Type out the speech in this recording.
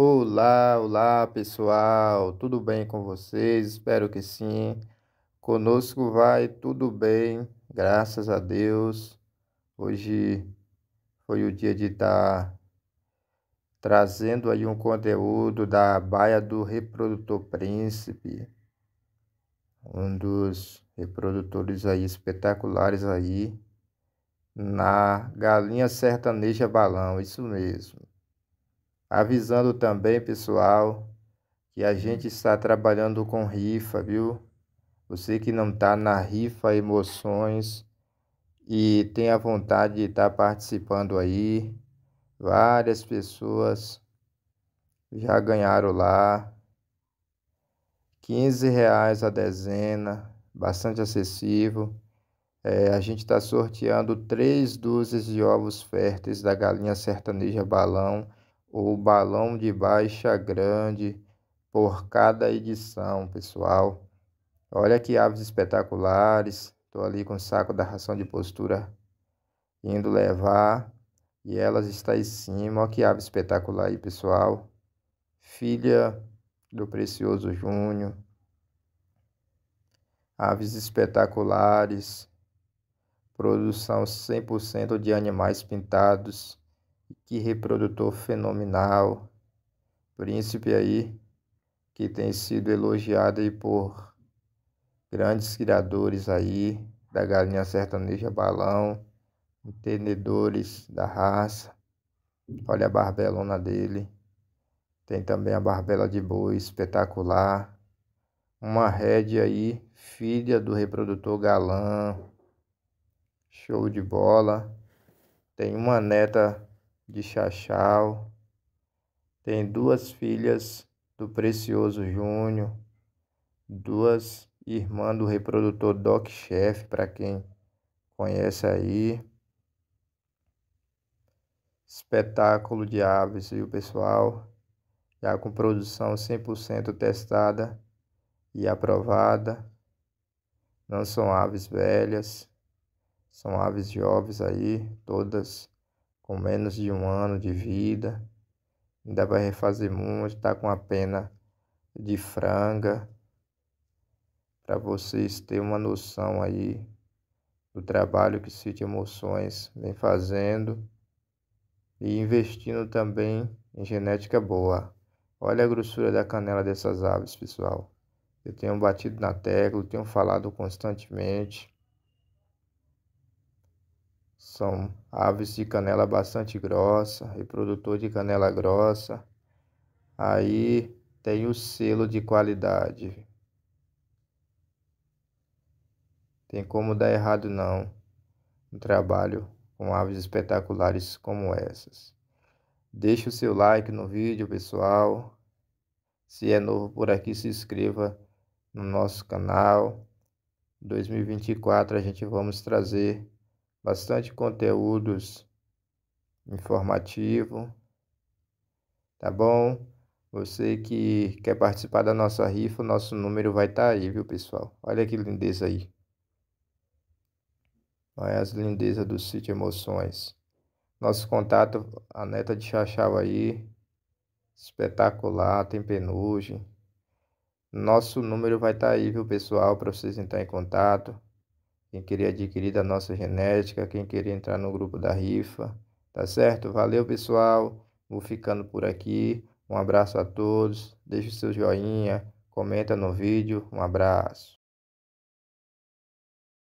Olá, olá pessoal, tudo bem com vocês? Espero que sim. Conosco vai tudo bem, graças a Deus. Hoje foi o dia de estar tá trazendo aí um conteúdo da Baia do Reprodutor Príncipe, um dos reprodutores aí espetaculares aí na Galinha Sertaneja Balão, isso mesmo. Avisando também, pessoal, que a gente hum. está trabalhando com rifa, viu? Você que não está na rifa emoções e tem a vontade de estar tá participando aí, várias pessoas já ganharam lá. 15 reais a dezena, bastante acessível. É, a gente está sorteando três dúzias de ovos férteis da galinha sertaneja balão ou balão de baixa grande por cada edição, pessoal. Olha que aves espetaculares. Estou ali com o saco da ração de postura indo levar. E elas estão em cima. Olha que ave espetacular aí, pessoal. Filha do precioso Júnior. Aves espetaculares. Produção 100% de animais pintados que reprodutor fenomenal, príncipe aí que tem sido elogiado aí por grandes criadores aí da galinha sertaneja balão, entendedores da raça. Olha a barbelona dele. Tem também a barbela de boi espetacular. Uma rédea aí, filha do reprodutor galã. Show de bola. Tem uma neta de Chachal, tem duas filhas do precioso Júnior, duas irmãs do reprodutor Doc Chef, para quem conhece aí. Espetáculo de aves, viu pessoal? Já com produção 100% testada e aprovada. Não são aves velhas, são aves jovens aí, todas com menos de um ano de vida, ainda vai refazer muito, está com a pena de franga, para vocês terem uma noção aí do trabalho que City Emoções vem fazendo e investindo também em genética boa. Olha a grossura da canela dessas aves, pessoal. Eu tenho batido na tecla, tenho falado constantemente. São aves de canela bastante grossa, reprodutor de canela grossa. Aí tem o selo de qualidade. Tem como dar errado não um trabalho com aves espetaculares como essas. Deixe o seu like no vídeo, pessoal. Se é novo por aqui, se inscreva no nosso canal. 2024 a gente vamos trazer bastante conteúdos informativo, tá bom? Você que quer participar da nossa rifa, o nosso número vai estar tá aí, viu, pessoal? Olha que lindeza aí. Olha as lindezas do sítio Emoções. Nosso contato, a neta de Chachau aí, espetacular, tem penugem. Nosso número vai estar tá aí, viu, pessoal, para vocês entrar em contato quem querer adquirir da nossa genética, quem querer entrar no grupo da rifa, tá certo? Valeu, pessoal. Vou ficando por aqui. Um abraço a todos. Deixe o seu joinha, comenta no vídeo. Um abraço.